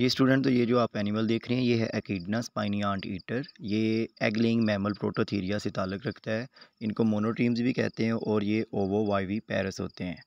ये स्टूडेंट तो ये जो आप एनिमल देख रहे हैं ये है एकिडना स्पाइनी आंट ईटर ये एगलिंग मैमल प्रोटोथीरिया से ताल्लुक़ रखता है इनको मोनोट्रीम्स भी कहते हैं और ये ओवो वाइवी पैरस होते हैं